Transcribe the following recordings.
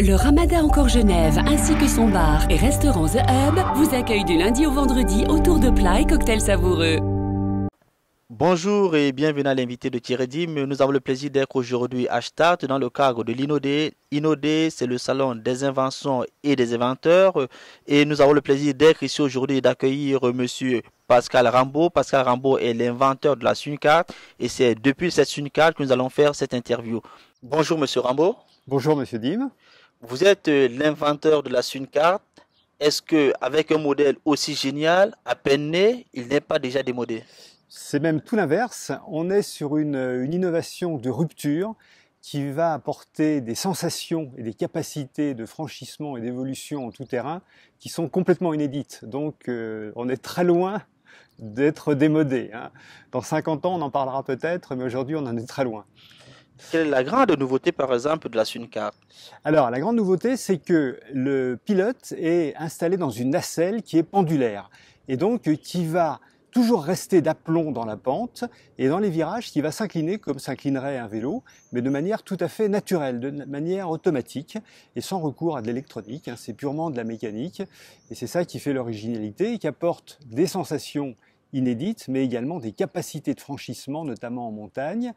Le Ramada Encore Genève ainsi que son bar et restaurant The Hub vous accueillent du lundi au vendredi autour de plats et cocktails savoureux. Bonjour et bienvenue à l'invité de Thierry Dime. Nous avons le plaisir d'être aujourd'hui à Start dans le cadre de l'INODE. INODE, c'est le salon des inventions et des inventeurs. Et nous avons le plaisir d'être ici aujourd'hui et d'accueillir monsieur Pascal Rambaud. Pascal Rambaud est l'inventeur de la SUNCAT et c'est depuis cette SUNCAT que nous allons faire cette interview. Bonjour monsieur Rambaud. Bonjour monsieur Dim vous êtes euh, l'inventeur de la SUNCART. Est-ce que avec un modèle aussi génial, à peine né, il n'est pas déjà démodé C'est même tout l'inverse. On est sur euh, une, innovation de rupture qui va apporter des sensations et des capacités de franchissement et d'évolution en tout terrain qui sont complètement inédites. Donc euh, on est très loin d'être démodé. Hein. Dans 50 ans, on en parlera peut-être, mais aujourd'hui, on en est très loin. Quelle est la grande nouveauté, par exemple, de la Suncar Alors, la grande nouveauté, c'est que le pilote est installé dans une nacelle qui est pendulaire et donc euh, qui va toujours rester d'aplomb dans la pente et dans les virages qui va s'incliner comme s'inclinerait un vélo, mais de manière tout à fait naturelle, de manière automatique et sans recours à de l'électronique. Hein. c'est purement de la mécanique et c'est ça qui fait l'originalité et qui apporte des sensations inédites, mais également des capacités de franchissement, notamment en montagne,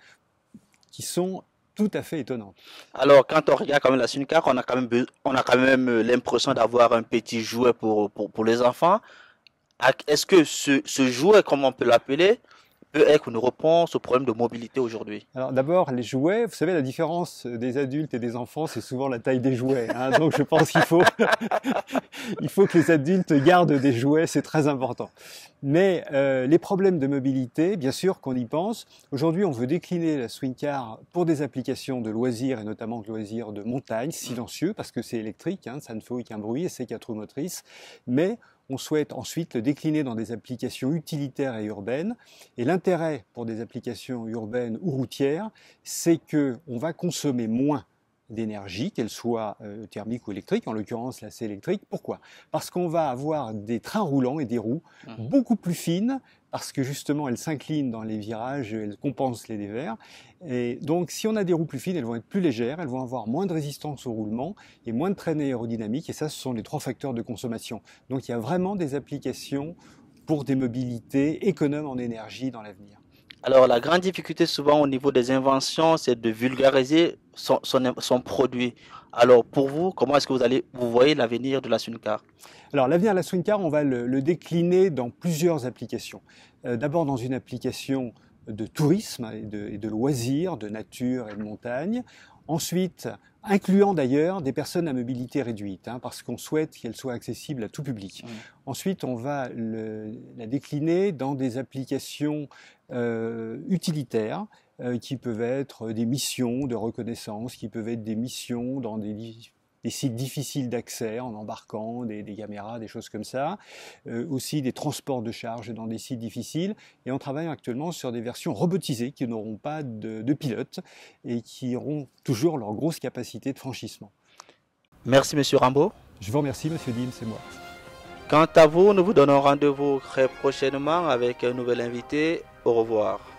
qui sont tout à fait étonnantes. Alors, quand on regarde quand même la Suncar, on a quand même, même euh, l'impression d'avoir un petit jouet pour, pour, les enfants. Est-ce que ce, ce jouet, comment on peut l'appeler, peut être nous réponse au problème de mobilité aujourd'hui Alors d'abord, les jouets, vous savez, la différence des adultes et des enfants, c'est souvent la taille des jouets. Hein. donc je pense qu'il faut, il faut que les adultes gardent des jouets, c'est très important. Mais euh, les problèmes de mobilité, bien sûr qu'on y pense. Aujourd'hui, on veut décliner la swing car pour des applications de loisirs, et notamment de loisirs de montagne, silencieux, parce que c'est électrique, hein, ça ne fait aucun bruit et c'est quatre roues motrices. Mais on souhaite ensuite le décliner dans des applications utilitaires et urbaines. Et l'intérêt pour des applications urbaines ou routières, c'est que va consommer moins d'énergie, qu'elle soit euh, thermique ou électrique, en l'occurrence là c'est électrique. Pourquoi Parce qu'on va avoir des trains roulants et des roues mmh. beaucoup plus fines, parce que justement elle s'inclinent dans les virages, elle compense les dévers. Et donc si on a des roues plus fines, elles vont être plus légères, elles vont avoir moins de résistance au roulement et moins de traînée aérodynamique. Et ça, ce sont les trois facteurs de consommation. Donc il y a vraiment des applications pour des mobilités économes en énergie dans l'avenir. Alors, la grande difficulté souvent au niveau des inventions, c'est de vulgariser son, produit. Alors, pour vous, comment est-ce que vous allez, vous voyez l'avenir de la Suncar Alors, l'avenir de la Suncar, on va le, décliner dans plusieurs applications. Euh, d'abord, dans une application de tourisme et de, loisirs, de nature et de montagne. Ensuite, incluant d'ailleurs des personnes à mobilité réduite, hein, parce qu'on souhaite qu'elle soit accessible à tout public. Ensuite, on va la décliner dans des applications euh, utilitaires euh, qui peuvent être des missions de reconnaissance, qui peuvent être des missions dans des des sites difficiles d'accès en embarquant, des, caméras, des choses comme ça, euh, aussi des transports de charges dans des sites difficiles. Et on travaille actuellement sur des versions robotisées qui n'auront pas de, pilote et qui auront toujours leur grosse capacité de franchissement. Merci Monsieur Rambaud. Je vous remercie Monsieur Dim, c'est moi. Quant à vous, nous vous donnons rendez-vous très prochainement avec un nouvel invité. Au revoir.